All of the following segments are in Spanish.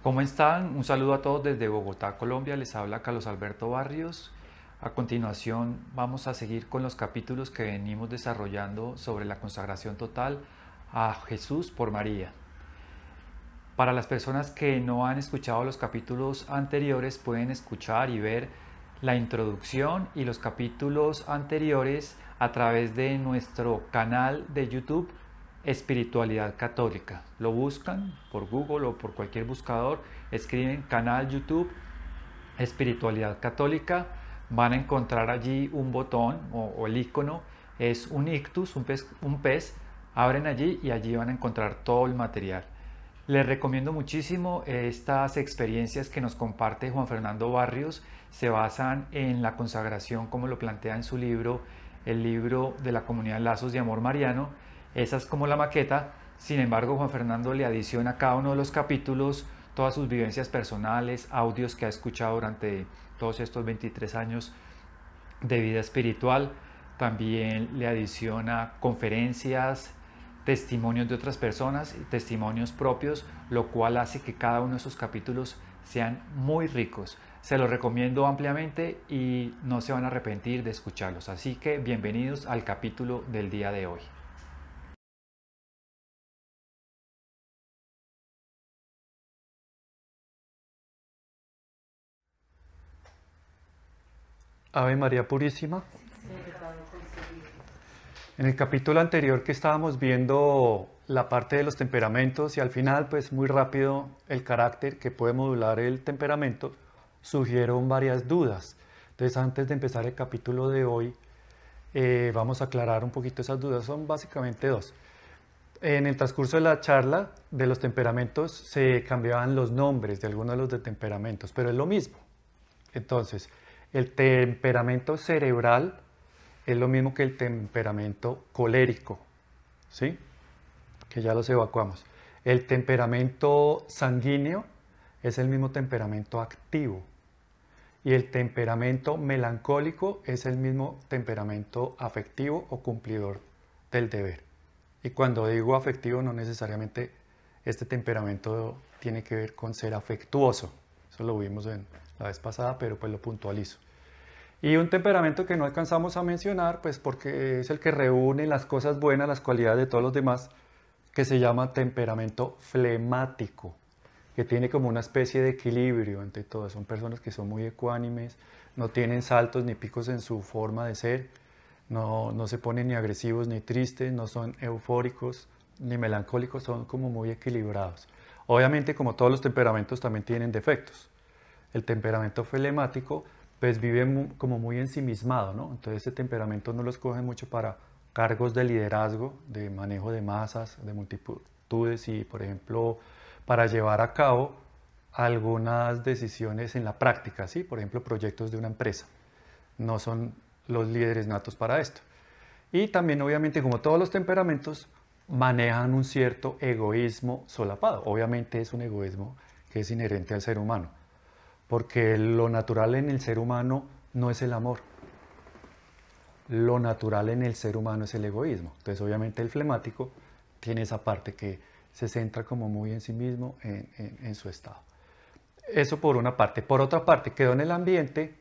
¿Cómo están? Un saludo a todos desde Bogotá, Colombia. Les habla Carlos Alberto Barrios. A continuación vamos a seguir con los capítulos que venimos desarrollando sobre la consagración total a Jesús por María. Para las personas que no han escuchado los capítulos anteriores pueden escuchar y ver la introducción y los capítulos anteriores a través de nuestro canal de YouTube espiritualidad católica. Lo buscan por Google o por cualquier buscador, escriben canal YouTube espiritualidad católica, van a encontrar allí un botón o, el icono, es un ictus, un pez, un pez, abren allí y allí van a encontrar todo el material. Les recomiendo muchísimo estas experiencias que nos comparte Juan Fernando Barrios. Se basan en la consagración, como lo plantea en su libro, el libro de la comunidad Lazos de Amor Mariano esa es como la maqueta. Sin embargo, Juan Fernando le adiciona a cada uno de los capítulos todas sus vivencias personales, audios que ha escuchado durante todos estos 23 años de vida espiritual. También le adiciona conferencias, testimonios de otras personas testimonios propios, lo cual hace que cada uno de esos capítulos sean muy ricos. Se los recomiendo ampliamente y no se van a arrepentir de escucharlos. Así que bienvenidos al capítulo del día de hoy. Ave María Purísima. En el capítulo anterior que estábamos viendo la parte de los temperamentos y al final, pues muy rápido, el carácter que puede modular el temperamento, surgieron varias dudas. Entonces, antes de empezar el capítulo de hoy, eh, vamos a aclarar un poquito esas dudas. Son básicamente dos. En el transcurso de la charla de los temperamentos se cambiaban los nombres de algunos de los temperamentos, pero es lo mismo. Entonces, el temperamento cerebral es lo mismo que el temperamento colérico, ¿sí? Que ya los evacuamos. El temperamento sanguíneo es el mismo temperamento activo. Y el temperamento melancólico es el mismo temperamento afectivo o cumplidor del deber. Y cuando digo afectivo, no necesariamente este temperamento tiene que ver con ser afectuoso. Eso lo vimos en, la vez pasada, pero pues lo puntualizo. Y un temperamento que no alcanzamos a mencionar, pues porque es el que reúne las cosas buenas, las cualidades de todos los demás, que se llama temperamento flemático, que tiene como una especie de equilibrio entre todas. Son personas que son muy ecuánimes, no tienen saltos ni picos en su forma de ser, no se ponen ni agresivos ni tristes, no son eufóricos ni melancólicos, son como muy equilibrados. Obviamente, como todos los temperamentos, también tienen defectos el temperamento flemático, pues vive como muy ensimismado, ¿no? Entonces ese temperamento no los coge mucho para cargos de liderazgo, de manejo de masas, de multitudes y, por ejemplo, para llevar a cabo algunas decisiones en la práctica, ¿sí? Por ejemplo, proyectos de una empresa. No son los líderes natos para esto. Y también, obviamente, como todos los temperamentos, manejan un cierto egoísmo solapado. Obviamente es un egoísmo que es inherente al ser humano porque lo natural en el ser humano no es el amor. Lo natural en el ser humano es el egoísmo. Entonces, obviamente, el flemático tiene esa parte que se centra como muy en sí mismo, en, en su estado. Eso por una parte. Por otra parte, quedó en el ambiente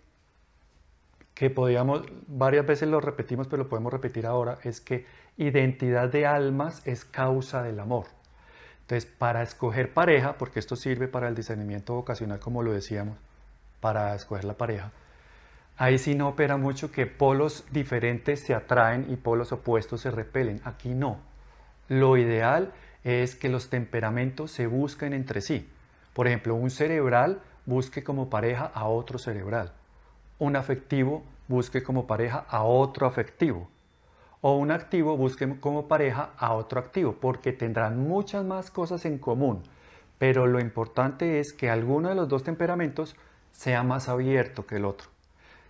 que podíamos, varias veces lo repetimos, pero lo podemos repetir ahora, es que identidad de almas es causa del amor. Entonces, para escoger pareja, porque esto sirve para el discernimiento vocacional, como lo decíamos, para escoger la pareja, ahí sí no opera mucho que polos diferentes se atraen y polos opuestos se repelen. Aquí no. Lo ideal es que los temperamentos se busquen entre sí. Por ejemplo, un cerebral busque como pareja a otro cerebral. Un afectivo busque como pareja a otro afectivo o un activo busquen como pareja a otro activo porque tendrán muchas más cosas en común. Pero lo importante es que alguno de los dos temperamentos sea más abierto que el otro,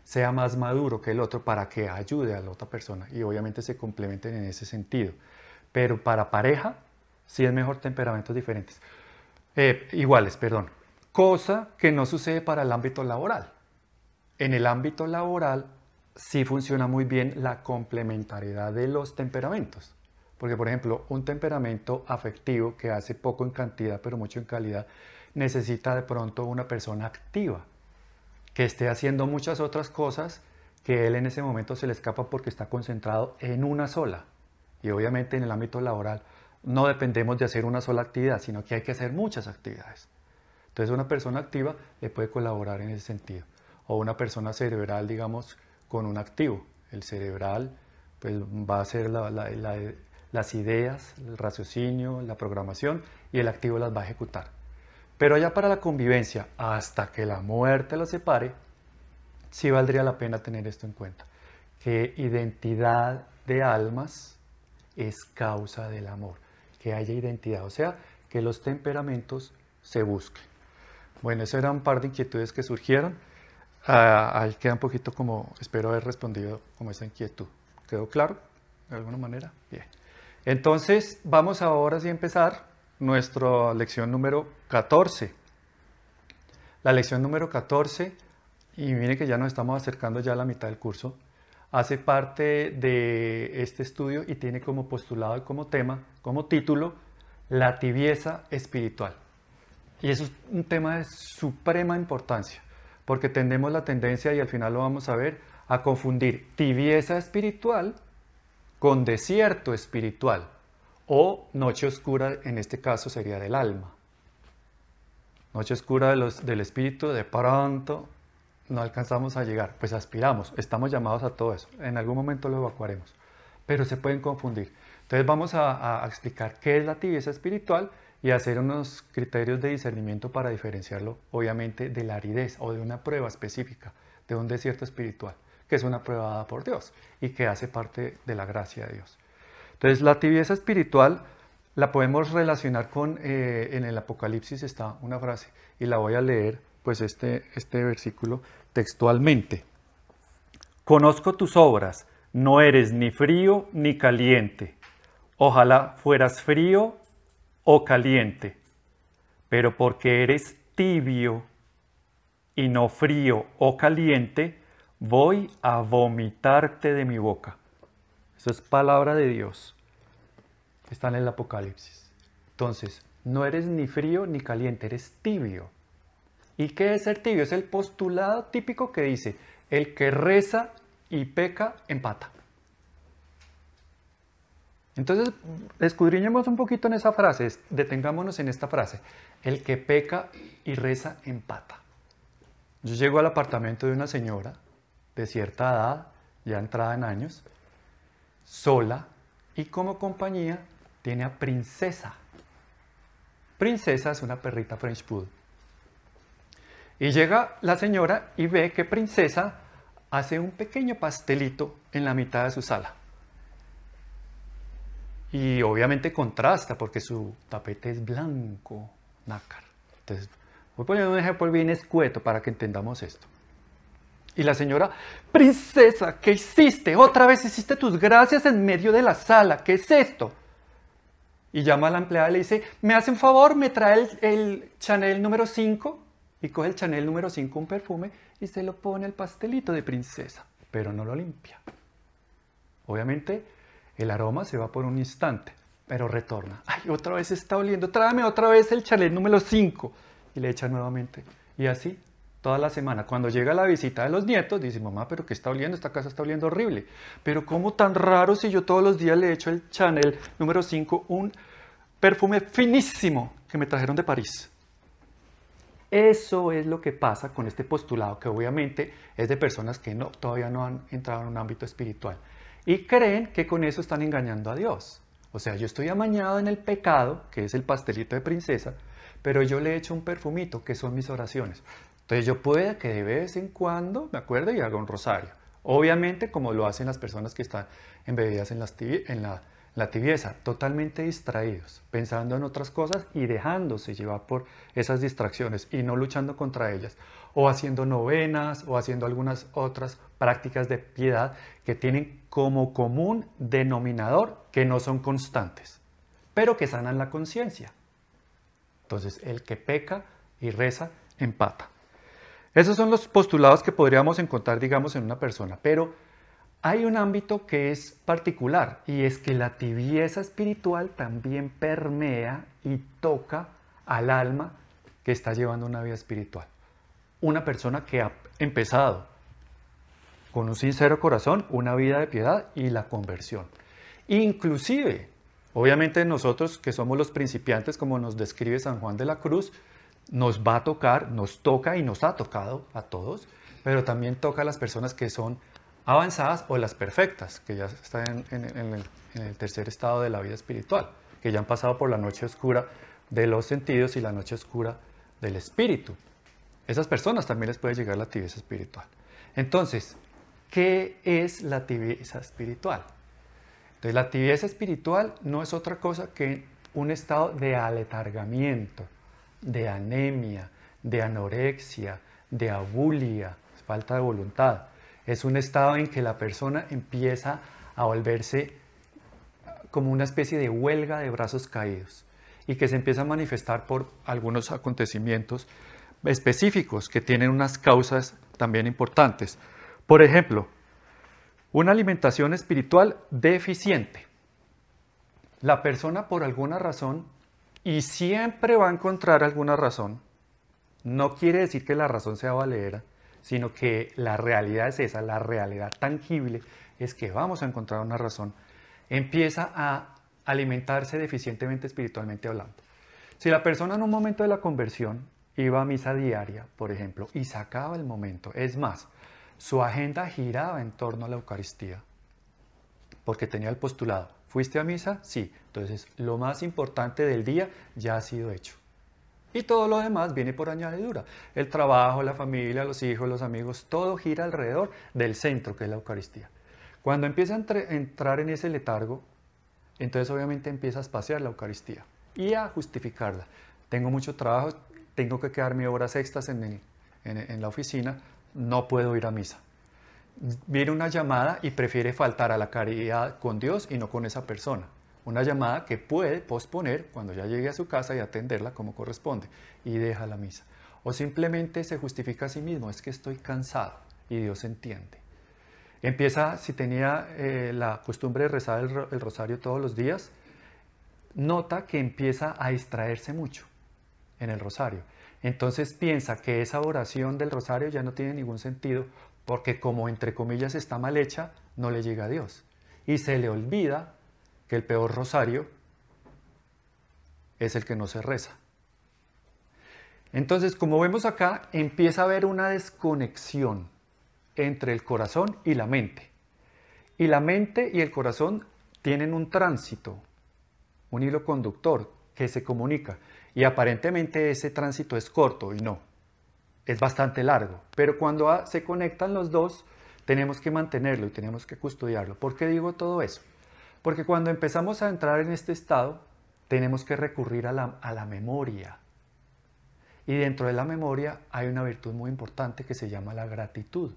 sea más maduro que el otro para que ayude a la otra persona y obviamente se complementen en ese sentido. Pero para pareja sí es mejor temperamentos diferentes, eh, iguales, perdón. Cosa que no sucede para el ámbito laboral. En el ámbito laboral sí funciona muy bien la complementariedad de los temperamentos. Porque, por ejemplo, un temperamento afectivo que hace poco en cantidad pero mucho en calidad, necesita de pronto una persona activa, que esté haciendo muchas otras cosas que él en ese momento se le escapa porque está concentrado en una sola. Y obviamente en el ámbito laboral no dependemos de hacer una sola actividad, sino que hay que hacer muchas actividades. Entonces una persona activa le puede colaborar en ese sentido. O una persona cerebral, digamos, con un activo. El cerebral pues, va a ser las ideas, el raciocinio, la programación y el activo las va a ejecutar. Pero ya para la convivencia, hasta que la muerte los separe, sí valdría la pena tener esto en cuenta, que identidad de almas es causa del amor, que haya identidad, o sea, que los temperamentos se busquen. Bueno, eso eran un par de inquietudes que surgieron ahí queda un poquito como, espero haber respondido como esa inquietud. ¿Quedó claro? De alguna manera. Bien. Entonces, vamos ahora sí a empezar nuestra lección número 14. La lección número 14, y miren que ya nos estamos acercando ya a la mitad del curso, hace parte de este estudio y tiene como postulado y como tema, como título, la tibieza espiritual. Y eso es un tema de suprema importancia porque tendemos la tendencia, y al final lo vamos a ver, a confundir tibieza espiritual con desierto espiritual o noche oscura, en este caso sería del alma. Noche oscura del espíritu, de pronto no alcanzamos a llegar, pues aspiramos, estamos llamados a todo eso, en algún momento lo evacuaremos, pero se pueden confundir. Entonces vamos a, a explicar qué es la tibieza espiritual y hacer unos criterios de discernimiento para diferenciarlo, obviamente, de la aridez o de una prueba específica, de un desierto espiritual, que es una prueba dada por Dios y que hace parte de la gracia de Dios. Entonces, la tibieza espiritual la podemos relacionar con, eh, en el Apocalipsis está una frase, y la voy a leer, pues, este, este versículo textualmente. Conozco tus obras, no eres ni frío ni caliente. Ojalá fueras frío o caliente, pero porque eres tibio y no frío o caliente, voy a vomitarte de mi boca. Eso es palabra de Dios. Está en el Apocalipsis. Entonces, no eres ni frío ni caliente, eres tibio. ¿Y qué es ser tibio? Es el postulado típico que dice, el que reza y peca empata. Entonces, escudriñemos un poquito en esa frase, detengámonos en esta frase. El que peca y reza empata. Yo llego al apartamento de una señora de cierta edad, ya entrada en años, sola y como compañía tiene a Princesa. Princesa es una perrita French Poodle. Y llega la señora y ve que Princesa hace un pequeño pastelito en la mitad de su sala. Y obviamente contrasta porque su tapete es blanco, nácar. Entonces, voy poner un ejemplo bien escueto para que entendamos esto. Y la señora, princesa, ¿qué hiciste? Otra vez hiciste tus gracias en medio de la sala, ¿qué es esto? Y llama a la empleada y le dice, ¿me hace un favor? ¿Me trae el, Chanel número 5? Y coge el Chanel número 5, un perfume, y se lo pone al pastelito de princesa, pero no lo limpia. Obviamente, el aroma se va por un instante, pero retorna. Ay, otra vez está oliendo, tráeme otra vez el chalet número 5. Y le echa nuevamente. Y así toda la semana. Cuando llega la visita de los nietos, dice, mamá, pero ¿qué está oliendo? Esta casa está oliendo horrible. Pero ¿cómo tan raro si yo todos los días le echo el Chanel número 5, un perfume finísimo que me trajeron de París? Eso es lo que pasa con este postulado, que obviamente es de personas que no, todavía no han entrado en un ámbito espiritual y creen que con eso están engañando a Dios. O sea, yo estoy amañado en el pecado, que es el pastelito de princesa, pero yo le he hecho un perfumito, que son mis oraciones. Entonces yo puedo que de vez en cuando me acuerdo y haga un rosario. Obviamente como lo hacen las personas que están embebidas en, las en la la tibieza, totalmente distraídos, pensando en otras cosas y dejándose llevar por esas distracciones y no luchando contra ellas, o haciendo novenas o haciendo algunas otras prácticas de piedad que tienen como común denominador que no son constantes, pero que sanan la conciencia. Entonces, el que peca y reza empata. Esos son los postulados que podríamos encontrar, digamos, en una persona, pero hay un ámbito que es particular y es que la tibieza espiritual también permea y toca al alma que está llevando una vida espiritual. Una persona que ha empezado con un sincero corazón, una vida de piedad y la conversión. Inclusive, obviamente nosotros que somos los principiantes, como nos describe San Juan de la Cruz, nos va a tocar, nos toca y nos ha tocado a todos, pero también toca a las personas que son avanzadas o las perfectas, que ya están en, el, el, tercer estado de la vida espiritual, que ya han pasado por la noche oscura de los sentidos y la noche oscura del espíritu. Esas personas también les puede llegar la tibieza espiritual. Entonces, ¿qué es la tibieza espiritual? Entonces, la tibieza espiritual no es otra cosa que un estado de aletargamiento, de anemia, de anorexia, de abulia, falta de voluntad es un estado en que la persona empieza a volverse como una especie de huelga de brazos caídos y que se empieza a manifestar por algunos acontecimientos específicos que tienen unas causas también importantes. Por ejemplo, una alimentación espiritual deficiente. La persona por alguna razón, y siempre va a encontrar alguna razón, no quiere decir que la razón sea valera, sino que la realidad es esa, la realidad tangible es que vamos a encontrar una razón, empieza a alimentarse deficientemente espiritualmente hablando. Si la persona en un momento de la conversión iba a misa diaria, por ejemplo, y sacaba el momento, es más, su agenda giraba en torno a la Eucaristía, porque tenía el postulado, ¿fuiste a misa? Sí, entonces lo más importante del día ya ha sido hecho. Y todo lo demás viene por añadidura. El trabajo, la familia, los hijos, los amigos, todo gira alrededor del centro que es la Eucaristía. Cuando empieza a entrar en ese letargo, entonces obviamente empieza a espaciar la Eucaristía y a justificarla. Tengo mucho trabajo, tengo que quedarme horas extras en, en la oficina, no puedo ir a misa viene una llamada y prefiere faltar a la caridad con Dios y no con esa persona. Una llamada que puede posponer cuando ya llegue a su casa y atenderla como corresponde y deja la misa. O simplemente se justifica a sí mismo, es que estoy cansado y Dios entiende. Empieza, si tenía eh, la costumbre de rezar el, el rosario todos los días, nota que empieza a distraerse mucho en el rosario. Entonces piensa que esa oración del rosario ya no tiene ningún sentido porque como entre comillas está mal hecha, no le llega a Dios. Y se le olvida que el peor rosario es el que no se reza. Entonces, como vemos acá, empieza a haber una desconexión entre el corazón y la mente. Y la mente y el corazón tienen un tránsito, un hilo conductor que se comunica. Y aparentemente ese tránsito es corto y no, es bastante largo. Pero cuando se conectan los dos, tenemos que mantenerlo y tenemos que custodiarlo. ¿Por qué digo todo eso? Porque cuando empezamos a entrar en este estado, tenemos que recurrir a la, a la memoria. Y dentro de la memoria hay una virtud muy importante que se llama la gratitud.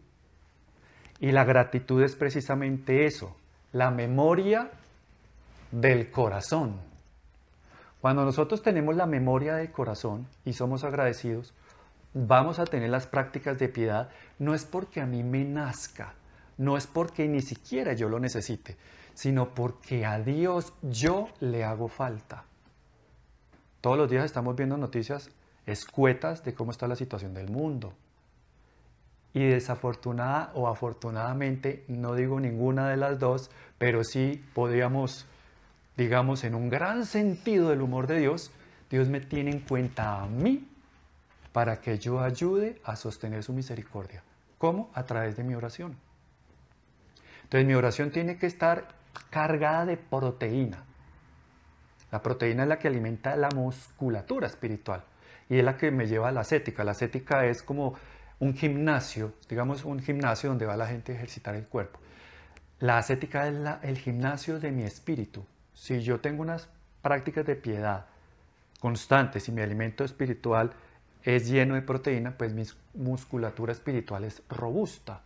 Y la gratitud es precisamente eso, la memoria del corazón. Cuando nosotros tenemos la memoria del corazón y somos agradecidos, vamos a tener las prácticas de piedad no es porque a mí me nazca, no es porque ni siquiera yo lo necesite, sino porque a Dios yo le hago falta. Todos los días estamos viendo noticias escuetas de cómo está la situación del mundo. Y desafortunada o afortunadamente, no digo ninguna de las dos, pero sí podríamos, digamos, en un gran sentido del humor de Dios, Dios me tiene en cuenta a mí para que yo ayude a sostener su misericordia. ¿Cómo? A través de mi oración. Entonces mi oración tiene que estar cargada de proteína. La proteína es la que alimenta la musculatura espiritual y es la que me lleva a la ascética. La ascética es como un gimnasio, digamos un gimnasio donde va la gente a ejercitar el cuerpo. La ascética es el gimnasio de mi espíritu. Si yo tengo unas prácticas de piedad constantes y mi alimento espiritual es lleno de proteína, pues mi musculatura espiritual es robusta.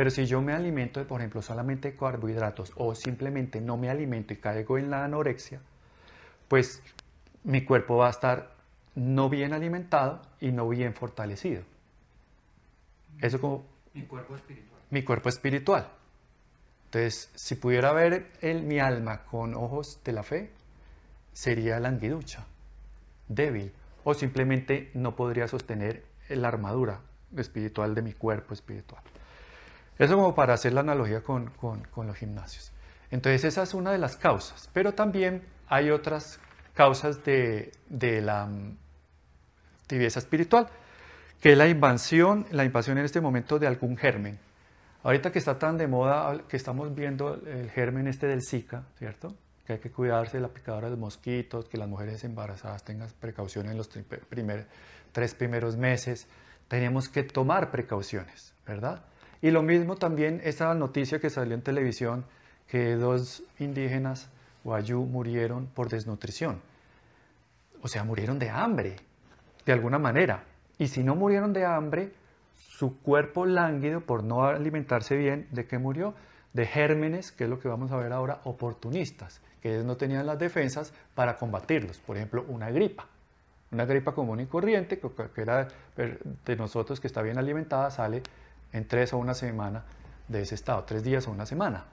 Pero si yo me alimento, por ejemplo, solamente carbohidratos o simplemente no me alimento y caigo en la anorexia, pues mi cuerpo va a estar no bien alimentado y no bien fortalecido. Eso como... Mi cuerpo espiritual. Mi cuerpo espiritual. Entonces, si pudiera ver mi alma con ojos de la fe, sería languiducha, débil, o simplemente no podría sostener la armadura espiritual de mi cuerpo espiritual. Eso como para hacer la analogía con, con, los gimnasios. Entonces esa es una de las causas, pero también hay otras causas de, de la mm, tibieza espiritual, que es la invasión, la invasión en este momento de algún germen. Ahorita que está tan de moda, que estamos viendo el germen este del Zika, ¿cierto? Que hay que cuidarse de la picadora de mosquitos, que las mujeres embarazadas tengan precauciones en los primer, tres primeros meses. Tenemos que tomar precauciones, ¿verdad? Y lo mismo también esa noticia que salió en televisión, que dos indígenas guayú murieron por desnutrición. O sea, murieron de hambre, de alguna manera. Y si no murieron de hambre, su cuerpo lánguido por no alimentarse bien, ¿de qué murió? De gérmenes, que es lo que vamos a ver ahora, oportunistas, que ellos no tenían las defensas para combatirlos. Por ejemplo, una gripa. Una gripa común y corriente, que era eh, de nosotros que está bien alimentada, sale en tres o una semana de ese estado, tres días o una semana.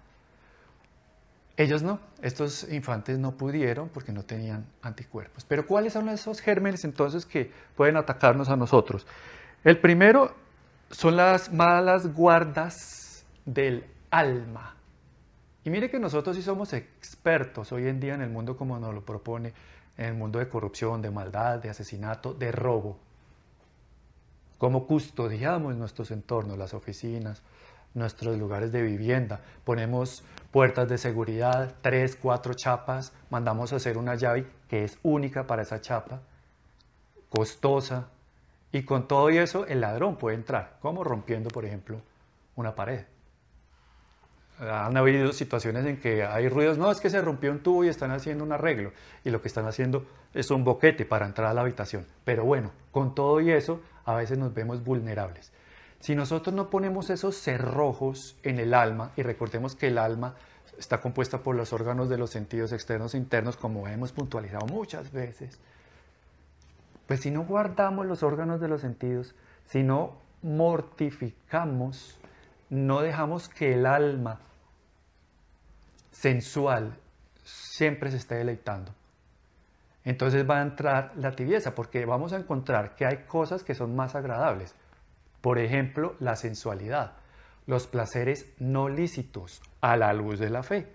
Ellos no, estos infantes no pudieron porque no tenían anticuerpos. Pero ¿cuáles son esos gérmenes entonces que pueden atacarnos a nosotros? El primero son las malas guardas del alma. Y mire que nosotros sí somos expertos hoy en día en el mundo como nos lo propone, en el mundo de corrupción, de maldad, de asesinato, de robo cómo custodiamos nuestros entornos, las oficinas, nuestros lugares de vivienda. Ponemos puertas de seguridad, tres, cuatro chapas, mandamos a hacer una llave que es única para esa chapa, costosa, y con todo eso el ladrón puede entrar, como rompiendo, por ejemplo, una pared han habido situaciones en que hay ruidos, no, es que se rompió un tubo y están haciendo un arreglo, y lo que están haciendo es un boquete para entrar a la habitación. Pero bueno, con todo y eso, a veces nos vemos vulnerables. Si nosotros no ponemos esos cerrojos en el alma, y recordemos que el alma está compuesta por los órganos de los sentidos externos e internos, como hemos puntualizado muchas veces, pues si no guardamos los órganos de los sentidos, si no mortificamos, no dejamos que el alma sensual, siempre se está deleitando. Entonces va a entrar la tibieza porque vamos a encontrar que hay cosas que son más agradables. Por ejemplo, la sensualidad, los placeres no lícitos a la luz de la fe.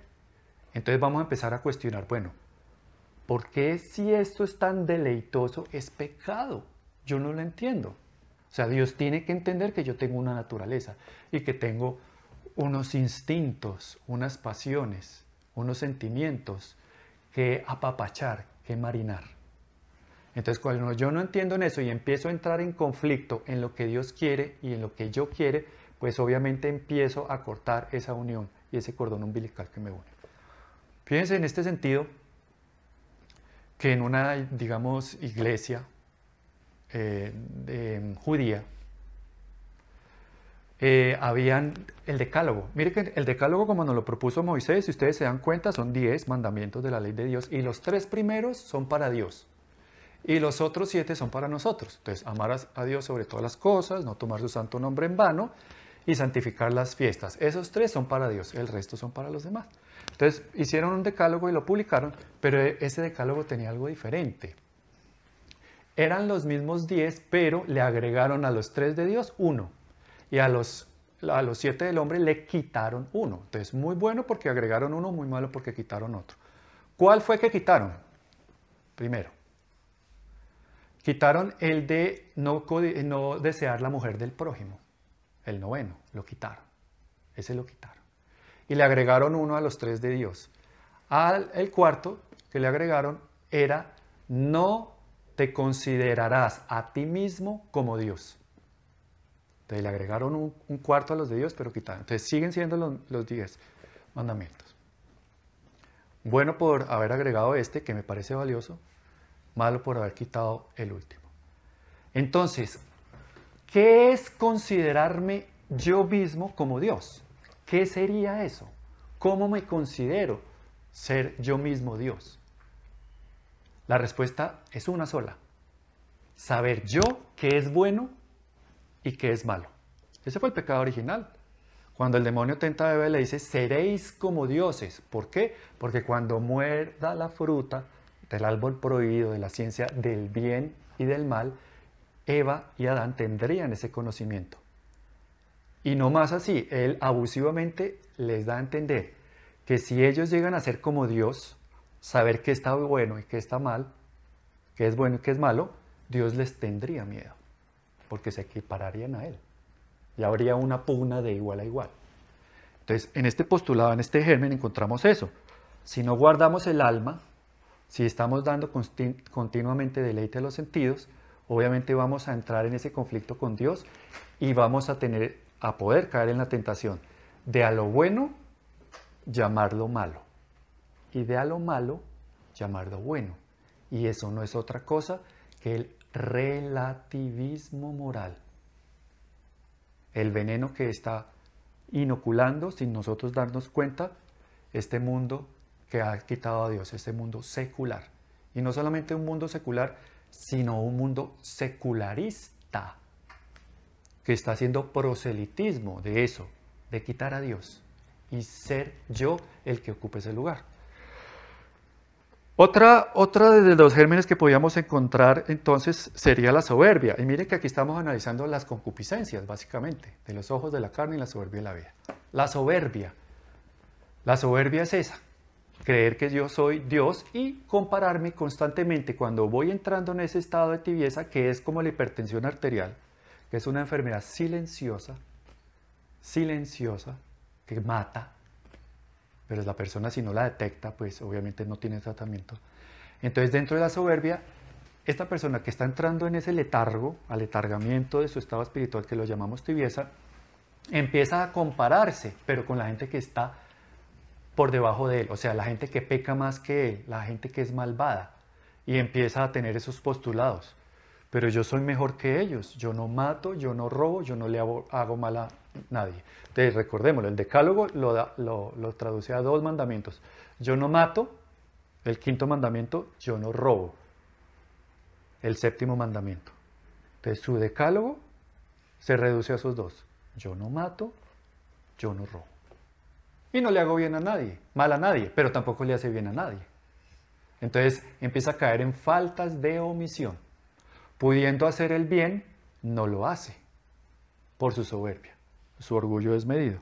Entonces vamos a empezar a cuestionar, bueno, ¿por qué si esto es tan deleitoso es pecado? Yo no lo entiendo. O sea, Dios tiene que entender que yo tengo una naturaleza y que tengo unos instintos, unas pasiones, unos sentimientos que apapachar, que marinar. Entonces cuando yo no entiendo en eso y empiezo a entrar en conflicto en lo que Dios quiere y en lo que yo quiere, pues obviamente empiezo a cortar esa unión y ese cordón umbilical que me une. Fíjense en este sentido que en una, digamos, iglesia eh, judía, eh, habían el decálogo. Mire que el decálogo, como nos lo propuso Moisés, si ustedes se dan cuenta, son 10 mandamientos de la ley de Dios y los tres primeros son para Dios. Y los otros siete son para nosotros. Entonces, amar a Dios sobre todas las cosas, no tomar su santo nombre en vano y santificar las fiestas. Esos tres son para Dios, el resto son para los demás. Entonces, hicieron un decálogo y lo publicaron, pero ese decálogo tenía algo diferente. Eran los mismos diez, pero le agregaron a los tres de Dios uno y a los, a los siete del hombre le quitaron uno. Entonces, muy bueno porque agregaron uno, muy malo porque quitaron otro. ¿Cuál fue que quitaron? Primero, quitaron el de no, no desear la mujer del prójimo, el noveno, lo quitaron, ese lo quitaron. Y le agregaron uno a los tres de Dios. Al, el cuarto que le agregaron era no te considerarás a ti mismo como Dios le agregaron un, cuarto a los de Dios, pero quitaron. Entonces siguen siendo los, los diez mandamientos. Bueno por haber agregado este, que me parece valioso, malo por haber quitado el último. Entonces, ¿qué es considerarme yo mismo como Dios? ¿Qué sería eso? ¿Cómo me considero ser yo mismo Dios? La respuesta es una sola. Saber yo qué es bueno y qué es malo. Ese fue el pecado original. Cuando el demonio tenta a Eva le dice, seréis como dioses. ¿Por qué? Porque cuando muerda la fruta del árbol prohibido de la ciencia del bien y del mal, Eva y Adán tendrían ese conocimiento. Y no más así, él abusivamente les da a entender que si ellos llegan a ser como Dios, saber qué está bueno y qué está mal, qué es bueno y qué es malo, Dios les tendría miedo porque se equipararían a él. Y habría una pugna de igual a igual. Entonces, en este postulado, en este germen, encontramos eso. Si no guardamos el alma, si estamos dando continuamente deleite a los sentidos, obviamente vamos a entrar en ese conflicto con Dios y vamos a tener a poder caer en la tentación de a lo bueno llamarlo malo y de a lo malo llamarlo bueno. Y eso no es otra cosa que el relativismo moral. El veneno que está inoculando sin nosotros darnos cuenta este mundo que ha quitado a Dios, este mundo secular. Y no solamente un mundo secular, sino un mundo secularista que está haciendo proselitismo de eso, de quitar a Dios y ser yo el que ocupe ese lugar. Otra, de los gérmenes que podíamos encontrar entonces sería la soberbia. Y miren que aquí estamos analizando las concupiscencias, básicamente, de los ojos de la carne y la soberbia de la vida. La soberbia. La soberbia es esa, creer que yo soy Dios y compararme constantemente cuando voy entrando en ese estado de tibieza que es como la hipertensión arterial, que es una enfermedad silenciosa, silenciosa, que mata pero la persona si no la detecta, pues obviamente no tiene tratamiento. Entonces dentro de la soberbia, esta persona que está entrando en ese letargo, al aletargamiento de su estado espiritual que lo llamamos tibieza, empieza a compararse, pero con la gente que está por debajo de él, o sea, la gente que peca más que él, la gente que es malvada, y empieza a tener esos postulados. Pero yo soy mejor que ellos, yo no mato, yo no robo, yo no le hago mala, nadie. Entonces, recordémoslo, el decálogo lo, traduce a dos mandamientos. Yo no mato, el quinto mandamiento, yo no robo, el séptimo mandamiento. Entonces, su decálogo se reduce a esos dos. Yo no mato, yo no robo. Y no le hago bien a nadie, mal a nadie, pero tampoco le hace bien a nadie. Entonces empieza a caer en faltas de omisión. Pudiendo hacer el bien, no lo hace por su soberbia su orgullo medido.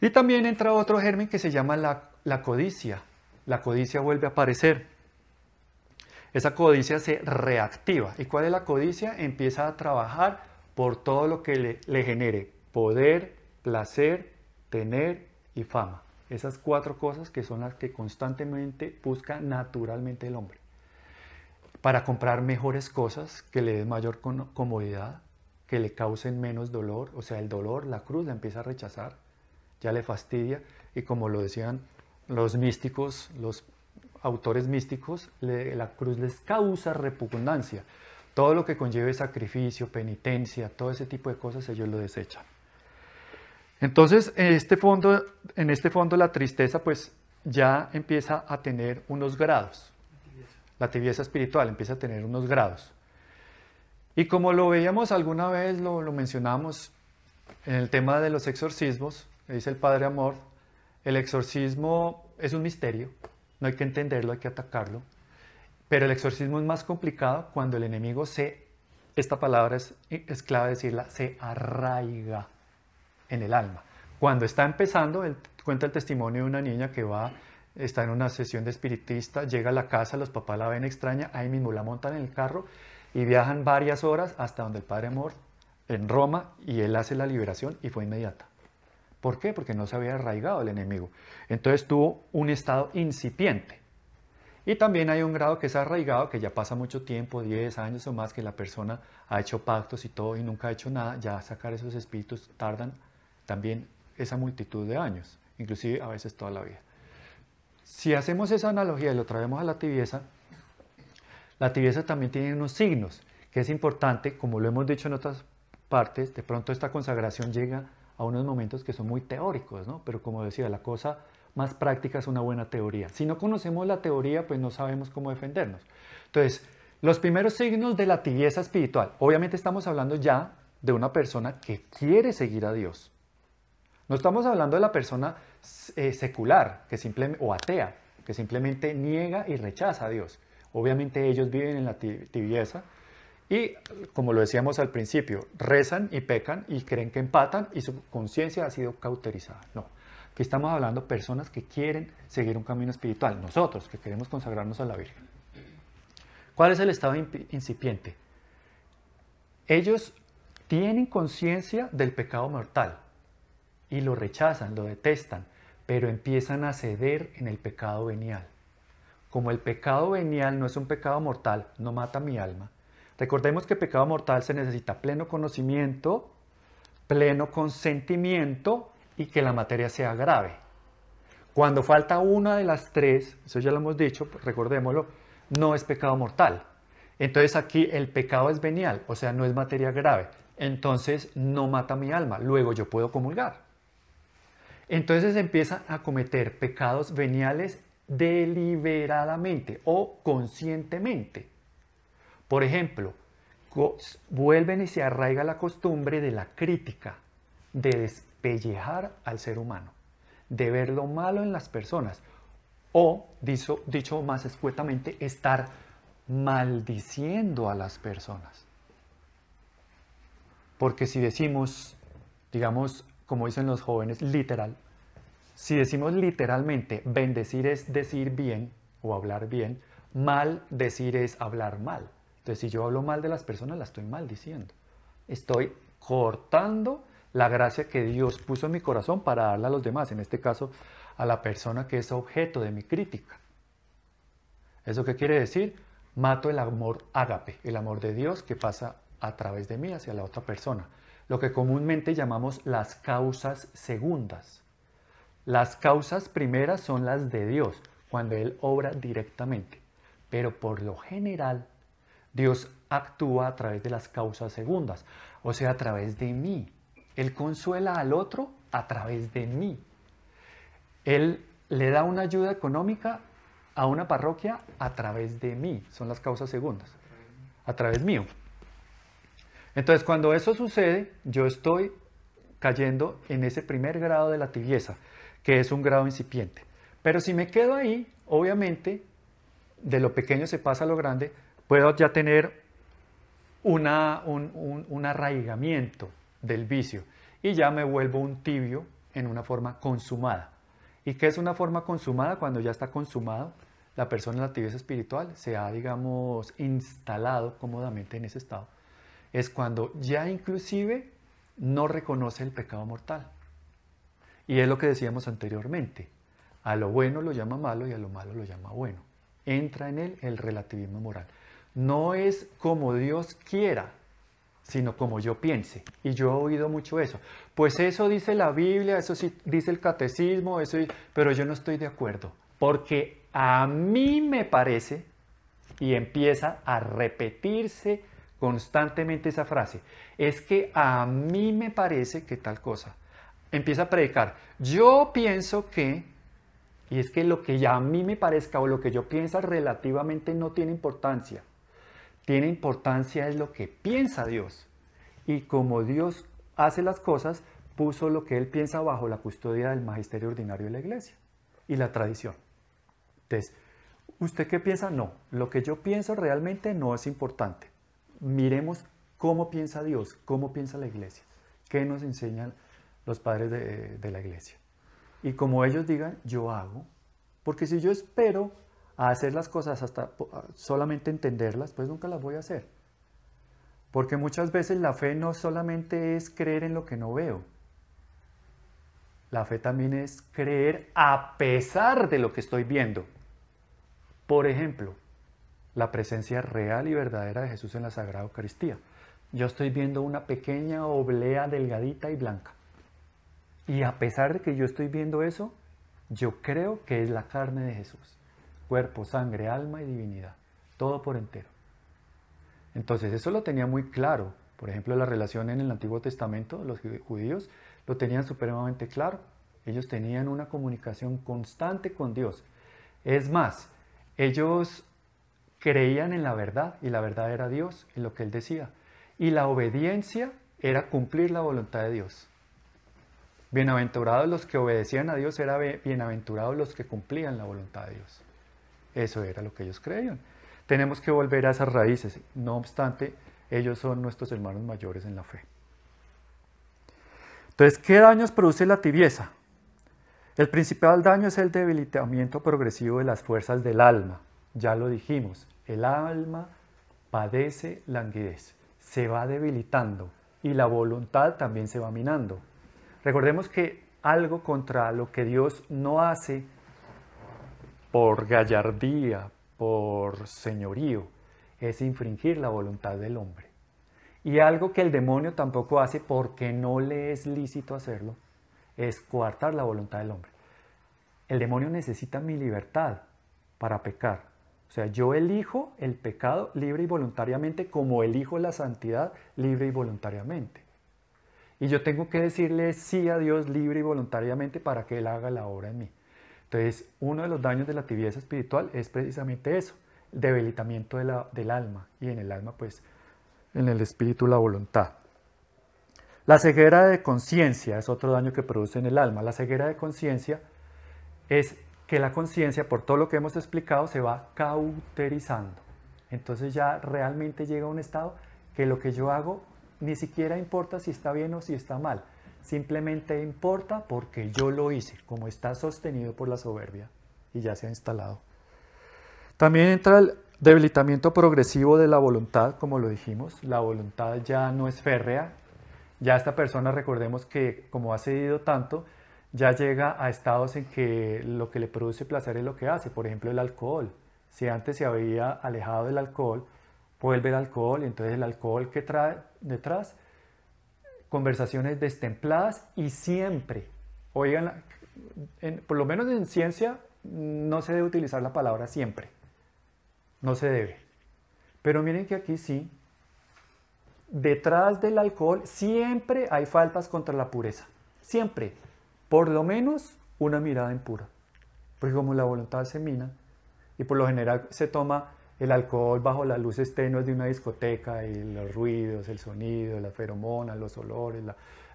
Y también entra otro germen que se llama la, codicia. La codicia vuelve a aparecer. Esa codicia se reactiva. ¿Y cuál es la codicia? Empieza a trabajar por todo lo que le, le genere poder, placer, tener y fama. Esas cuatro cosas que son las que constantemente busca naturalmente el hombre. Para comprar mejores cosas que le den mayor comodidad, que le causen menos dolor, o sea, el dolor, la cruz la empieza a rechazar, ya le fastidia y como lo decían los místicos, los autores místicos, la cruz les causa repugnancia. Todo lo que conlleve sacrificio, penitencia, todo ese tipo de cosas ellos lo desechan. Entonces, en este fondo, en este fondo la tristeza pues ya empieza a tener unos grados. La tibieza espiritual empieza a tener unos grados. Y como lo veíamos alguna vez, lo, mencionamos en el tema de los exorcismos, dice el Padre Amor, el exorcismo es un misterio, no hay que entenderlo, hay que atacarlo. Pero el exorcismo es más complicado cuando el enemigo se, esta palabra es, es clave decirla, se arraiga en el alma. Cuando está empezando, cuenta el testimonio de una niña que va, está en una sesión de espiritista, llega a la casa, los papás la ven extraña, ahí mismo la montan en el carro y viajan varias horas hasta donde el padre Amor, en Roma y él hace la liberación y fue inmediata. ¿Por qué? Porque no se había arraigado el enemigo. Entonces tuvo un estado incipiente. Y también hay un grado que se ha arraigado, que ya pasa mucho tiempo, 10 años o más, que la persona ha hecho pactos y todo y nunca ha hecho nada, ya sacar esos espíritus tardan también esa multitud de años, inclusive a veces toda la vida. Si hacemos esa analogía y lo traemos a la tibieza, la tibieza también tiene unos signos, que es importante, como lo hemos dicho en otras partes, de pronto esta consagración llega a unos momentos que son muy teóricos, ¿no? Pero como decía, la cosa más práctica es una buena teoría. Si no conocemos la teoría, pues no sabemos cómo defendernos. Entonces, los primeros signos de la tibieza espiritual. Obviamente estamos hablando ya de una persona que quiere seguir a Dios. No estamos hablando de la persona eh, secular que simplemente, o atea, que simplemente niega y rechaza a Dios. Obviamente ellos viven en la tibieza y, como lo decíamos al principio, rezan y pecan y creen que empatan y su conciencia ha sido cauterizada. No, aquí estamos hablando de personas que quieren seguir un camino espiritual, nosotros que queremos consagrarnos a la Virgen. ¿Cuál es el estado incipiente? Ellos tienen conciencia del pecado mortal y lo rechazan, lo detestan, pero empiezan a ceder en el pecado venial como el pecado venial no es un pecado mortal, no mata mi alma. Recordemos que pecado mortal se necesita pleno conocimiento, pleno consentimiento y que la materia sea grave. Cuando falta una de las tres, eso ya lo hemos dicho, pues, recordémoslo, no es pecado mortal. Entonces aquí el pecado es venial, o sea, no es materia grave. Entonces no mata mi alma, luego yo puedo comulgar. Entonces empieza a cometer pecados veniales deliberadamente o conscientemente. Por ejemplo, vuelven y se arraiga la costumbre de la crítica, de despellejar al ser humano, de ver lo malo en las personas o, dicho, dicho más escuetamente, estar maldiciendo a las personas. Porque si decimos, digamos, como dicen los jóvenes, literal, si decimos literalmente, bendecir es decir bien o hablar bien, mal decir es hablar mal. Entonces, si yo hablo mal de las personas, las estoy maldiciendo. Estoy cortando la gracia que Dios puso en mi corazón para darla a los demás, en este caso a la persona que es objeto de mi crítica. ¿Eso qué quiere decir? Mato el amor ágape, el amor de Dios que pasa a través de mí hacia la otra persona, lo que comúnmente llamamos las causas segundas. Las causas primeras son las de Dios, cuando Él obra directamente. Pero por lo general, Dios actúa a través de las causas segundas, o sea, a través de mí. Él consuela al otro a través de mí. Él le da una ayuda económica a una parroquia a través de mí. Son las causas segundas. A través mío. Entonces, cuando eso sucede, yo estoy cayendo en ese primer grado de la tibieza que es un grado incipiente. Pero si me quedo ahí, obviamente, de lo pequeño se pasa a lo grande, puedo ya tener un, arraigamiento del vicio y ya me vuelvo un tibio en una forma consumada. ¿Y qué es una forma consumada? Cuando ya está consumado, la persona en la tibieza espiritual se ha, digamos, instalado cómodamente en ese estado. Es cuando ya inclusive no reconoce el pecado mortal. Y es lo que decíamos anteriormente. A lo bueno lo llama malo y a lo malo lo llama bueno. Entra en él el relativismo moral. No es como Dios quiera, sino como yo piense. Y yo he oído mucho eso. Pues eso dice la Biblia, eso sí dice el catecismo, eso, pero yo no estoy de acuerdo. Porque a mí me parece, y empieza a repetirse constantemente esa frase, es que a mí me parece que tal cosa empieza a predicar. Yo pienso que, y es que lo que ya a mí me parezca o lo que yo piensa relativamente no tiene importancia. Tiene importancia es lo que piensa Dios. Y como Dios hace las cosas, puso lo que él piensa bajo la custodia del magisterio ordinario de la iglesia y la tradición. Entonces, ¿usted qué piensa? No, lo que yo pienso realmente no es importante. Miremos cómo piensa Dios, cómo piensa la iglesia, qué nos enseña los padres de, la iglesia. Y como ellos digan, yo hago. Porque si yo espero a hacer las cosas hasta solamente entenderlas, pues nunca las voy a hacer. Porque muchas veces la fe no solamente es creer en lo que no veo. La fe también es creer a pesar de lo que estoy viendo. Por ejemplo, la presencia real y verdadera de Jesús en la Sagrada Eucaristía. Yo estoy viendo una pequeña oblea delgadita y blanca. Y a pesar de que yo estoy viendo eso, yo creo que es la carne de Jesús. Cuerpo, sangre, alma y divinidad. Todo por entero. Entonces eso lo tenía muy claro. Por ejemplo, la relación en el Antiguo Testamento, los judíos lo tenían supremamente claro. Ellos tenían una comunicación constante con Dios. Es más, ellos creían en la verdad y la verdad era Dios, en lo que Él decía. Y la obediencia era cumplir la voluntad de Dios. Bienaventurados los que obedecían a Dios, era bienaventurados los que cumplían la voluntad de Dios. Eso era lo que ellos creían. Tenemos que volver a esas raíces. No obstante, ellos son nuestros hermanos mayores en la fe. Entonces, ¿qué daños produce la tibieza? El principal daño es el debilitamiento progresivo de las fuerzas del alma. Ya lo dijimos, el alma padece languidez, se va debilitando y la voluntad también se va minando. Recordemos que algo contra lo que Dios no hace por gallardía, por señorío, es infringir la voluntad del hombre. Y algo que el demonio tampoco hace porque no le es lícito hacerlo, es coartar la voluntad del hombre. El demonio necesita mi libertad para pecar. O sea, yo elijo el pecado libre y voluntariamente como elijo la santidad libre y voluntariamente. Y yo tengo que decirle sí a Dios libre y voluntariamente para que Él haga la obra en mí. Entonces, uno de los daños de la tibieza espiritual es precisamente eso, el debilitamiento del alma. Y en el alma, pues, en el espíritu, la voluntad. La ceguera de conciencia es otro daño que produce en el alma. La ceguera de conciencia es que la conciencia, por todo lo que hemos explicado, se va cauterizando. Entonces ya realmente llega a un estado que lo que yo hago ni siquiera importa si está bien o si está mal. Simplemente importa porque yo lo hice, como está sostenido por la soberbia y ya se ha instalado. También entra el debilitamiento progresivo de la voluntad, como lo dijimos. La voluntad ya no es férrea. Ya esta persona, recordemos que como ha cedido tanto, ya llega a estados en que lo que le produce placer es lo que hace. Por ejemplo, el alcohol. Si antes se había alejado del alcohol, vuelve el alcohol, entonces el alcohol que trae detrás, conversaciones destempladas y siempre, oigan, por lo menos en ciencia no se debe utilizar la palabra siempre, no se debe. Pero miren que aquí sí, detrás del alcohol siempre hay faltas contra la pureza, siempre, por lo menos una mirada impura, porque como la voluntad se mina y por lo general se toma el alcohol bajo las luces tenues de una discoteca y los ruidos, el sonido, las feromonas, los olores,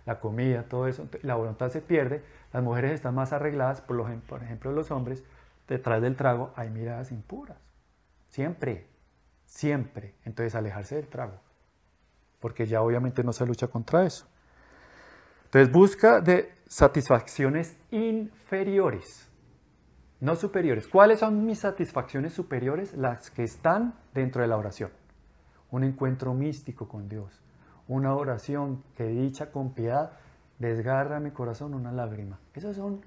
la, comida, todo eso, la voluntad se pierde, las mujeres están más arregladas, por, por ejemplo los hombres, detrás del trago hay miradas impuras, siempre, siempre, entonces alejarse del trago, porque ya obviamente no se lucha contra eso. Entonces busca de satisfacciones inferiores no superiores. ¿Cuáles son mis satisfacciones superiores? Las que están dentro de la oración. Un encuentro místico con Dios, una oración que dicha con piedad desgarra mi corazón una lágrima. Esas son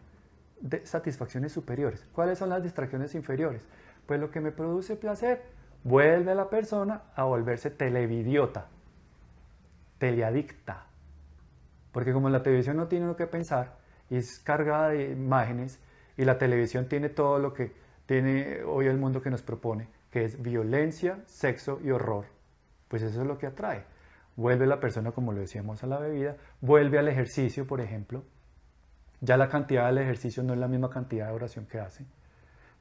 satisfacciones superiores. ¿Cuáles son las distracciones inferiores? Pues lo que me produce placer vuelve a la persona a volverse televidiota, teleadicta. Porque como la televisión no tiene lo que pensar y es cargada de imágenes, y la televisión tiene todo lo que tiene hoy el mundo que nos propone, que es violencia, sexo y horror. Pues eso es lo que atrae. Vuelve la persona, como lo decíamos, a la bebida, vuelve al ejercicio, por ejemplo. Ya la cantidad del ejercicio no es la misma cantidad de oración que hace.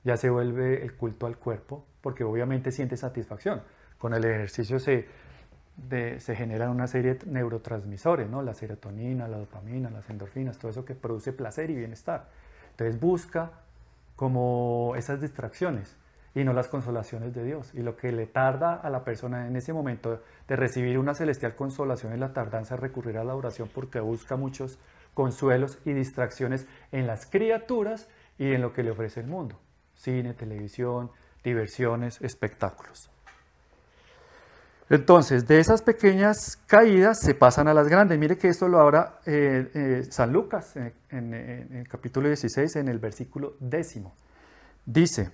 Ya se vuelve el culto al cuerpo, porque obviamente siente satisfacción. Con el ejercicio se, se generan una serie de neurotransmisores, ¿no? La serotonina, la dopamina, las endorfinas, todo eso que produce placer y bienestar. Entonces busca como esas distracciones y no las consolaciones de Dios. Y lo que le tarda a la persona en ese momento de recibir una celestial consolación es la tardanza de recurrir a la oración porque busca muchos consuelos y distracciones en las criaturas y en lo que le ofrece el mundo. Cine, televisión, diversiones, espectáculos. Entonces, de esas pequeñas caídas se pasan a las grandes. Mire que esto lo habla eh, eh, San Lucas eh, en, en, el capítulo 16, en el versículo décimo. Dice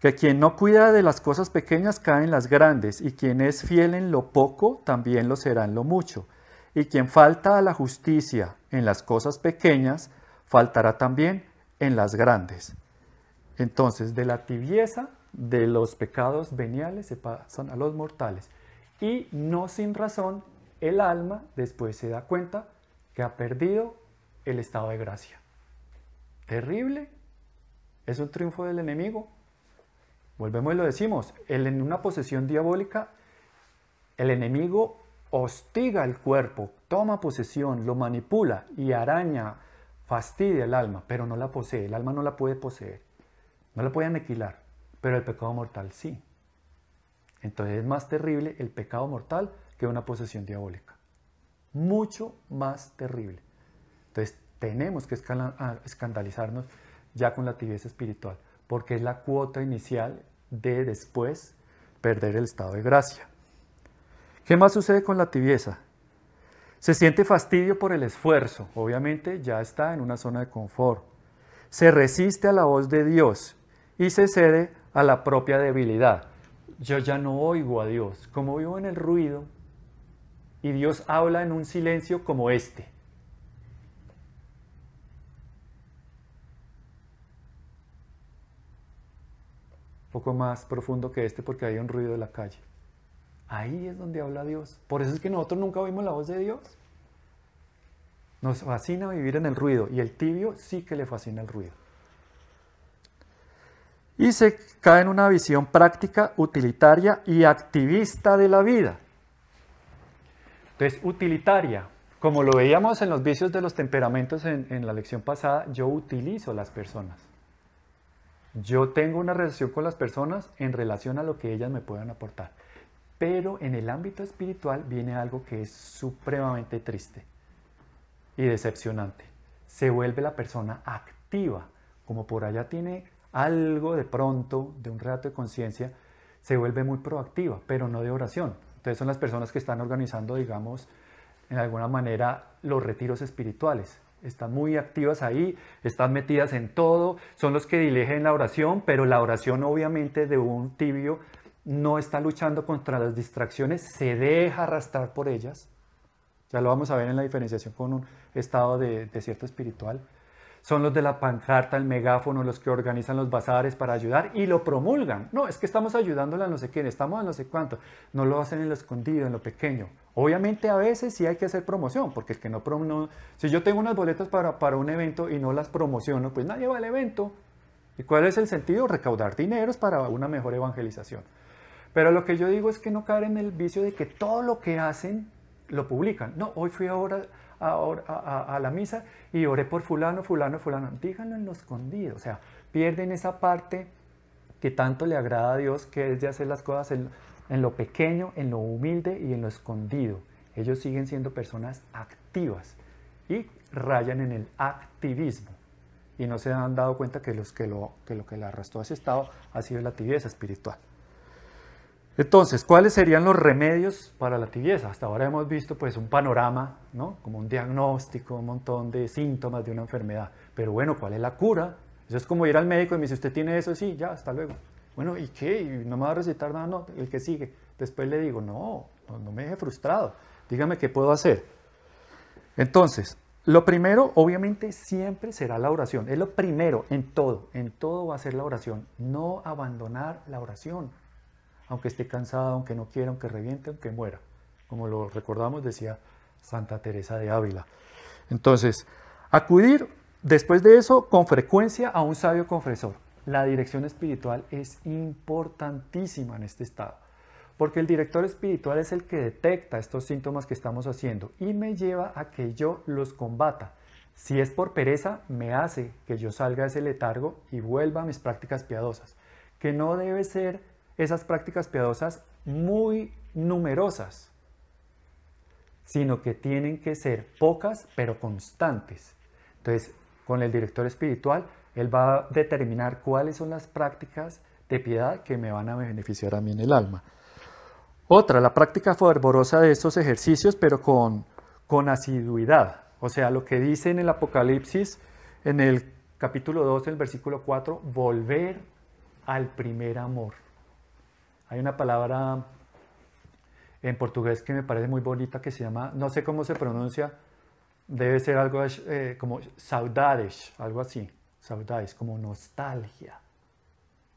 que quien no cuida de las cosas pequeñas cae en las grandes, y quien es fiel en lo poco también lo será en lo mucho. Y quien falta a la justicia en las cosas pequeñas, faltará también en las grandes. Entonces, de la tibieza de los pecados veniales se pasan a los mortales. Y no sin razón, el alma después se da cuenta que ha perdido el estado de gracia. Terrible. Es un triunfo del enemigo. Volvemos y lo decimos. en una posesión diabólica, el enemigo hostiga el cuerpo, toma posesión, lo manipula y araña, fastidia el alma, pero no la posee. El alma no la puede poseer. No la puede aniquilar pero el pecado mortal sí. Entonces es más terrible el pecado mortal que una posesión diabólica. Mucho más terrible. Entonces tenemos que escandalizarnos ya con la tibieza espiritual, porque es la cuota inicial de después perder el estado de gracia. ¿Qué más sucede con la tibieza? Se siente fastidio por el esfuerzo, obviamente ya está en una zona de confort. Se resiste a la voz de Dios y se cede a la propia debilidad. Yo ya no oigo a Dios, como vivo en el ruido, y Dios habla en un silencio como este. poco más profundo que este porque hay un ruido de la calle. Ahí es donde habla Dios. Por eso es que nosotros nunca oímos la voz de Dios. Nos fascina vivir en el ruido y el tibio sí que le fascina el ruido y se cae en una visión práctica, utilitaria y activista de la vida. Entonces, utilitaria, como lo veíamos en los vicios de los temperamentos en, la lección pasada, yo utilizo las personas. Yo tengo una relación con las personas en relación a lo que ellas me puedan aportar. Pero en el ámbito espiritual viene algo que es supremamente triste y decepcionante. Se vuelve la persona activa, como por allá tiene algo de pronto, de un rato de conciencia, se vuelve muy proactiva, pero no de oración. Entonces son las personas que están organizando, digamos, en alguna manera, los retiros espirituales. Están muy activas ahí, están metidas en todo, son los que dirigen la oración, pero la oración obviamente de un tibio no está luchando contra las distracciones, se deja arrastrar por ellas. Ya lo vamos a ver en la diferenciación con un estado de desierto espiritual son los de la pancarta, el megáfono, los que organizan los bazares para ayudar y lo promulgan. No, es que estamos ayudándole a no sé quién, estamos a no sé cuánto. No lo hacen en lo escondido, en lo pequeño. Obviamente a veces sí hay que hacer promoción, porque el que no, no si yo tengo unas boletas para, para un evento y no las promociono, pues nadie va al evento. ¿Y cuál es el sentido? Recaudar dineros para una mejor evangelización. Pero lo que yo digo es que no caer en el vicio de que todo lo que hacen lo publican. No, hoy fui ahora a, la misa y oré por fulano, fulano, fulano. Díganlo en lo escondido. O sea, pierden esa parte que tanto le agrada a Dios, que es de hacer las cosas en, lo pequeño, en lo humilde y en lo escondido. Ellos siguen siendo personas activas y rayan en el activismo. Y no se han dado cuenta que, los que, lo, que lo que arrastró a ese estado ha sido la tibieza espiritual. Entonces, ¿cuáles serían los remedios para la tibieza? Hasta ahora hemos visto pues un panorama, ¿no? Como un diagnóstico, un montón de síntomas de una enfermedad. Pero bueno, ¿cuál es la cura? Eso es como ir al médico y me dice, ¿usted tiene eso? Sí, ya, hasta luego. Bueno, ¿y qué? ¿Y ¿No me va a recetar nada? No, el que sigue. Después le digo, no, no me deje frustrado. Dígame qué puedo hacer. Entonces, lo primero, obviamente, siempre será la oración. Es lo primero en todo. En todo va a ser la oración. No abandonar la oración aunque esté cansada, aunque no quiera, aunque reviente, aunque muera. Como lo recordamos, decía Santa Teresa de Ávila. Entonces, acudir después de eso con frecuencia a un sabio confesor. La dirección espiritual es importantísima en este estado, porque el director espiritual es el que detecta estos síntomas que estamos haciendo y me lleva a que yo los combata. Si es por pereza, me hace que yo salga de ese letargo y vuelva a mis prácticas piadosas, que no debe ser esas prácticas piadosas muy numerosas, sino que tienen que ser pocas pero constantes. Entonces, con el director espiritual, él va a determinar cuáles son las prácticas de piedad que me van a beneficiar a mí en el alma. Otra, la práctica fervorosa de estos ejercicios, pero con, con asiduidad. O sea, lo que dice en el Apocalipsis, en el capítulo 2, el versículo 4, volver al primer amor. Hay una palabra en portugués que me parece muy bonita que se llama, no sé cómo se pronuncia, debe ser algo eh, como saudades, algo así, saudades, como nostalgia.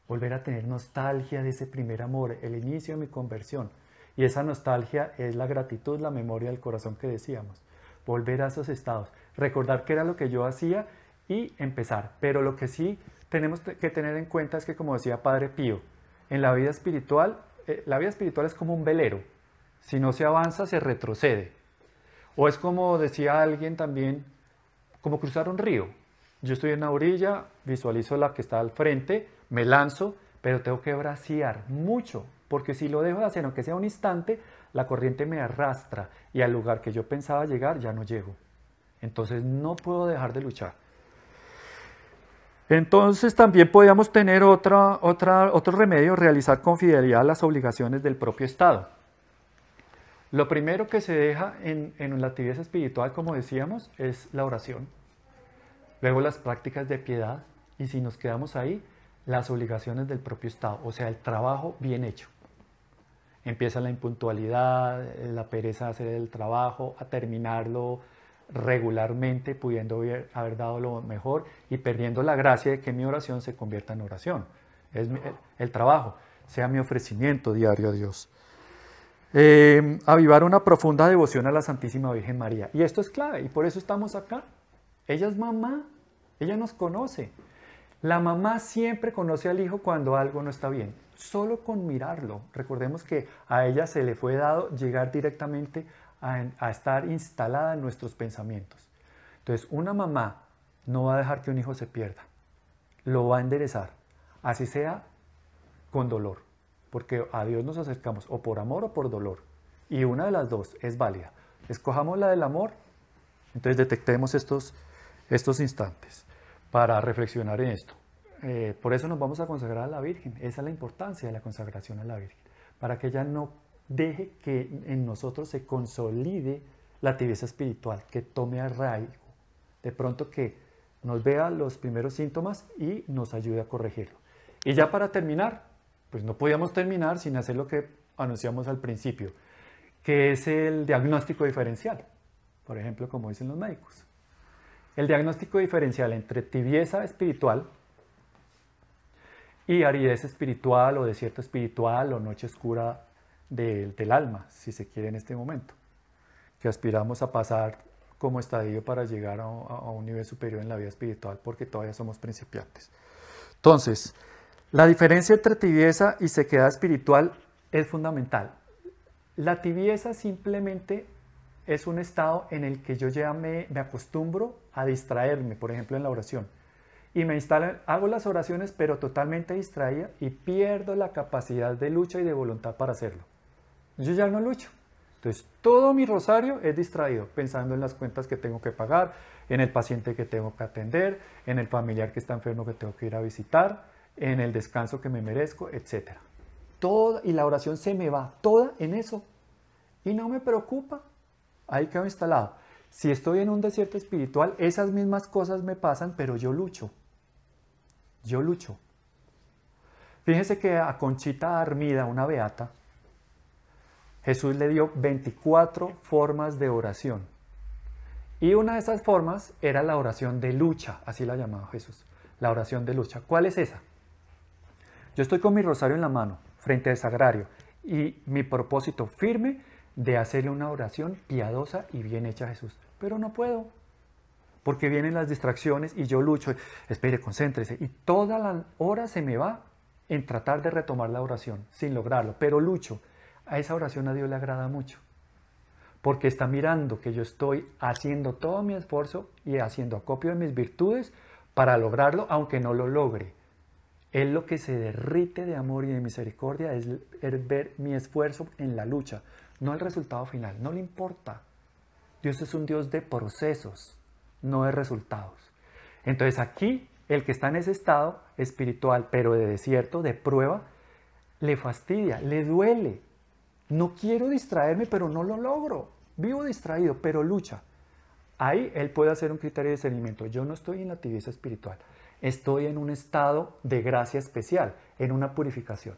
Volver a tener nostalgia de ese primer amor, el inicio de mi conversión. Y esa nostalgia es la gratitud, la memoria del corazón que decíamos. Volver a esos estados, recordar qué era lo que yo hacía y empezar. Pero lo que sí tenemos que tener en cuenta es que, como decía Padre Pío, en la vida espiritual, eh, la vida espiritual es como un velero. Si no se avanza, se retrocede. O es como decía alguien también, como cruzar un río. Yo estoy en la orilla, visualizo la que está al frente, me lanzo, pero tengo que bracear mucho, porque si lo dejo de hacer, aunque sea un instante, la corriente me arrastra y al lugar que yo pensaba llegar ya no llego. Entonces no puedo dejar de luchar. Entonces también podríamos tener otra, otra, otro remedio, realizar con fidelidad las obligaciones del propio Estado. Lo primero que se deja en, en, la actividad espiritual, como decíamos, es la oración. Luego las prácticas de piedad y si nos quedamos ahí, las obligaciones del propio Estado, o sea, el trabajo bien hecho. Empieza la impuntualidad, la pereza de hacer el trabajo, a terminarlo, regularmente, pudiendo haber, dado lo mejor y perdiendo la gracia de que mi oración se convierta en oración. Es el, trabajo, sea mi ofrecimiento diario a Dios. Eh, avivar una profunda devoción a la Santísima Virgen María. Y esto es clave, y por eso estamos acá. Ella es mamá, ella nos conoce. La mamá siempre conoce al hijo cuando algo no está bien, solo con mirarlo. Recordemos que a ella se le fue dado llegar directamente a, estar instalada en nuestros pensamientos. Entonces, una mamá no va a dejar que un hijo se pierda, lo va a enderezar, así sea con dolor, porque a Dios nos acercamos o por amor o por dolor, y una de las dos es válida. Escojamos la del amor, entonces detectemos estos, estos instantes para reflexionar en esto. Eh, por eso nos vamos a consagrar a la Virgen, esa es la importancia de la consagración a la Virgen, para que ella no deje que en nosotros se consolide la tibieza espiritual, que tome arraigo. De pronto que nos vea los primeros síntomas y nos ayude a corregirlo. Y ya para terminar, pues no podíamos terminar sin hacer lo que anunciamos al principio, que es el diagnóstico diferencial, por ejemplo, como dicen los médicos. El diagnóstico diferencial entre tibieza espiritual y aridez espiritual o desierto espiritual o noche oscura del, alma, si se quiere en este momento, que aspiramos a pasar como estadio para llegar a, un nivel superior en la vida espiritual porque todavía somos principiantes. Entonces, la diferencia entre tibieza y sequedad espiritual es fundamental. La tibieza simplemente es un estado en el que yo ya me, acostumbro a distraerme, por ejemplo, en la oración. Y me instalan, hago las oraciones pero totalmente distraída y pierdo la capacidad de lucha y de voluntad para hacerlo yo ya no lucho. Entonces, todo mi rosario es distraído, pensando en las cuentas que tengo que pagar, en el paciente que tengo que atender, en el familiar que está enfermo que tengo que ir a visitar, en el descanso que me merezco, etc. todo y la oración se me va toda en eso. Y no me preocupa, ahí quedo instalado. Si estoy en un desierto espiritual, esas mismas cosas me pasan, pero yo lucho. Yo lucho. Fíjense que a Conchita Armida, una beata, Jesús le dio 24 formas de oración. Y una de esas formas era la oración de lucha, así la llamaba Jesús, la oración de lucha. ¿Cuál es esa? Yo estoy con mi rosario en la mano, frente al sagrario, y mi propósito firme de hacerle una oración piadosa y bien hecha a Jesús. Pero no puedo, porque vienen las distracciones y yo lucho, espere, concéntrese, y toda la hora se me va en tratar de retomar la oración, sin lograrlo, pero lucho a esa oración a Dios le agrada mucho, porque está mirando que yo estoy haciendo todo mi esfuerzo y haciendo acopio de mis virtudes para lograrlo, aunque no lo logre. Él lo que se derrite de amor y de misericordia es ver mi esfuerzo en la lucha, no el resultado final, no le importa. Dios es un Dios de procesos, no de resultados. Entonces aquí el que está en ese estado espiritual, pero de desierto, de prueba, le fastidia, le duele, no quiero distraerme, pero no lo logro. Vivo distraído, pero lucha. Ahí él puede hacer un criterio de discernimiento. Yo no estoy en la tibieza espiritual. Estoy en un estado de gracia especial, en una purificación.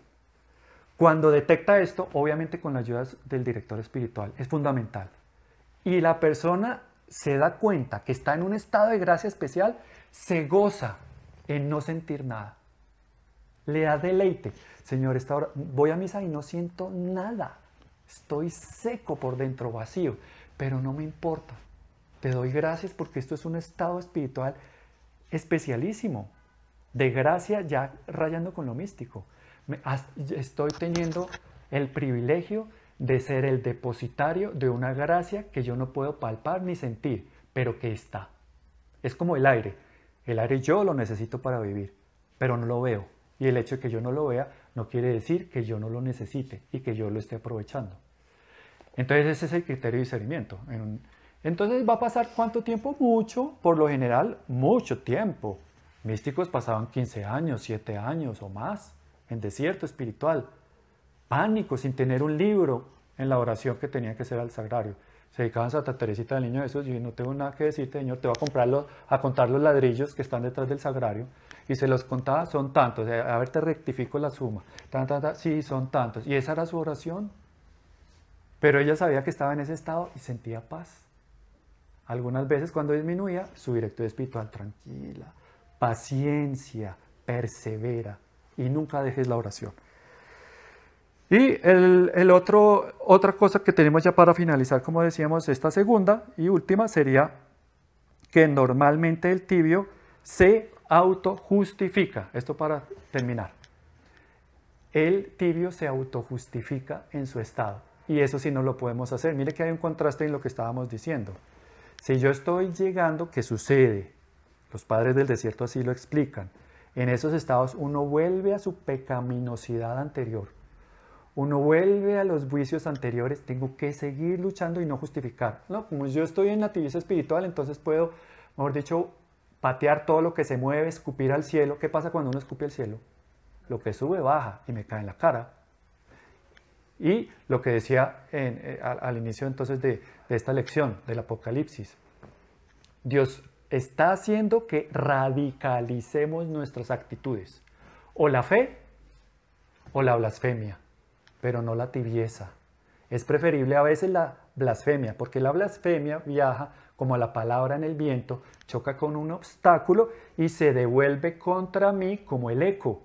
Cuando detecta esto, obviamente con la ayuda del director espiritual, es fundamental. Y la persona se da cuenta que está en un estado de gracia especial, se goza en no sentir nada. Le da deleite. Señor, esta hora voy a misa y no siento nada. Estoy seco por dentro, vacío, pero no me importa. Te doy gracias porque esto es un estado espiritual especialísimo, de gracia ya rayando con lo místico. Estoy teniendo el privilegio de ser el depositario de una gracia que yo no puedo palpar ni sentir, pero que está. Es como el aire. El aire yo lo necesito para vivir, pero no lo veo y el hecho de que yo no lo vea no quiere decir que yo no lo necesite y que yo lo esté aprovechando. Entonces ese es el criterio de discernimiento. Entonces va a pasar cuánto tiempo? Mucho, por lo general, mucho tiempo. Místicos pasaban 15 años, 7 años o más en desierto espiritual. Pánico, sin tener un libro en la oración que tenía que ser al sagrario se dedicaban a Santa Teresita del Niño esos, y no tengo nada que decirte, Señor, te voy a, comprar los, a contar los ladrillos que están detrás del sagrario. Y se los contaba, son tantos, eh, a ver, te rectifico la suma. Tan, tan, tan, sí, son tantos. Y esa era su oración. Pero ella sabía que estaba en ese estado y sentía paz. Algunas veces cuando disminuía, su directo espiritual, tranquila, paciencia, persevera y nunca dejes la oración. Y el, otro, otra cosa que tenemos ya para finalizar, como decíamos, esta segunda y última sería que normalmente el tibio se autojustifica. Esto para terminar. El tibio se autojustifica en su estado. Y eso sí no lo podemos hacer. Mire que hay un contraste en lo que estábamos diciendo. Si yo estoy llegando, ¿qué sucede? Los padres del desierto así lo explican. En esos estados uno vuelve a su pecaminosidad anterior uno vuelve a los juicios anteriores, tengo que seguir luchando y no justificar. No, como yo estoy en la nativismo espiritual, entonces puedo, mejor dicho, patear todo lo que se mueve, escupir al cielo. ¿Qué pasa cuando uno escupe al cielo? Lo que sube baja y me cae en la cara. Y lo que decía eh, al, inicio entonces de esta lección del Apocalipsis, Dios está haciendo que radicalicemos nuestras actitudes, o la fe o la blasfemia pero no la tibieza. Es preferible a veces la blasfemia, porque la blasfemia viaja como la palabra en el viento, choca con un obstáculo y se devuelve contra mí como el eco.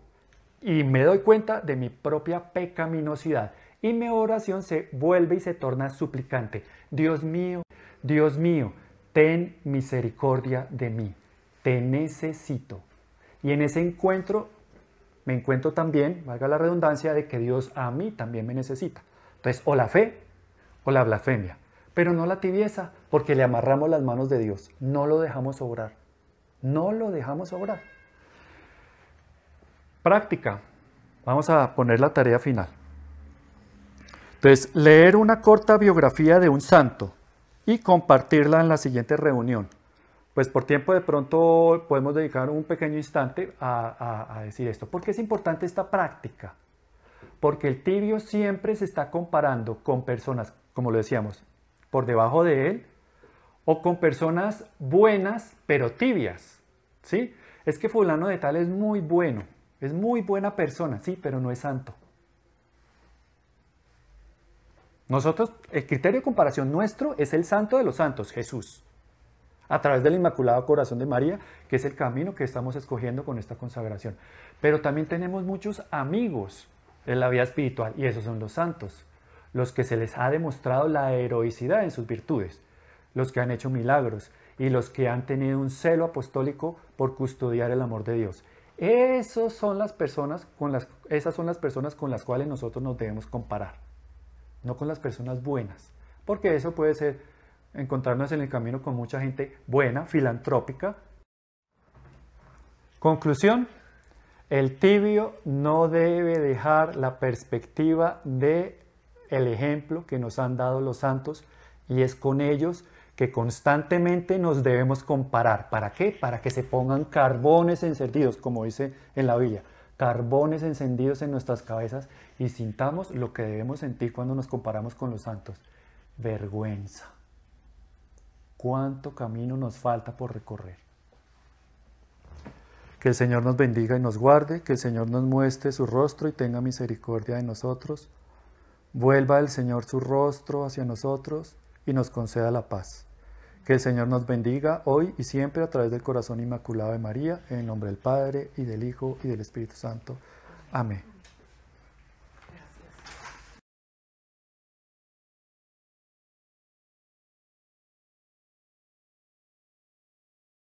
Y me doy cuenta de mi propia pecaminosidad. Y mi oración se vuelve y se torna suplicante. Dios mío, Dios mío, ten misericordia de mí. Te necesito. Y en ese encuentro me encuentro también, valga la redundancia, de que Dios a mí también me necesita. Entonces, o la fe o la blasfemia, pero no la tibieza, porque le amarramos las manos de Dios, no lo dejamos obrar, no lo dejamos obrar. Práctica, vamos a poner la tarea final. Entonces, leer una corta biografía de un santo y compartirla en la siguiente reunión pues por tiempo de pronto podemos dedicar un pequeño instante a, decir esto. ¿Por qué es importante esta práctica? Porque el tibio siempre se está comparando con personas, como lo decíamos, por debajo de él o con personas buenas pero tibias. ¿Sí? Es que fulano de tal es muy bueno, es muy buena persona, sí, pero no es santo. Nosotros, el criterio de comparación nuestro es el santo de los santos, Jesús a través del Inmaculado Corazón de María, que es el camino que estamos escogiendo con esta consagración. Pero también tenemos muchos amigos en la vida espiritual y esos son los santos, los que se les ha demostrado la heroicidad en sus virtudes, los que han hecho milagros y los que han tenido un celo apostólico por custodiar el amor de Dios. Esos son las personas con las, esas son las personas con las cuales nosotros nos debemos comparar, no con las personas buenas, porque eso puede ser encontrarnos en el camino con mucha gente buena, filantrópica. Conclusión, el tibio no debe dejar la perspectiva de el ejemplo que nos han dado los santos y es con ellos que constantemente nos debemos comparar. ¿Para qué? Para que se pongan carbones encendidos, como dice en la Biblia, carbones encendidos en nuestras cabezas y sintamos lo que debemos sentir cuando nos comparamos con los santos, vergüenza cuánto camino nos falta por recorrer. Que el Señor nos bendiga y nos guarde, que el Señor nos muestre su rostro y tenga misericordia de nosotros. Vuelva el Señor su rostro hacia nosotros y nos conceda la paz. Que el Señor nos bendiga hoy y siempre a través del corazón inmaculado de María, en el nombre del Padre y del Hijo y del Espíritu Santo. Amén.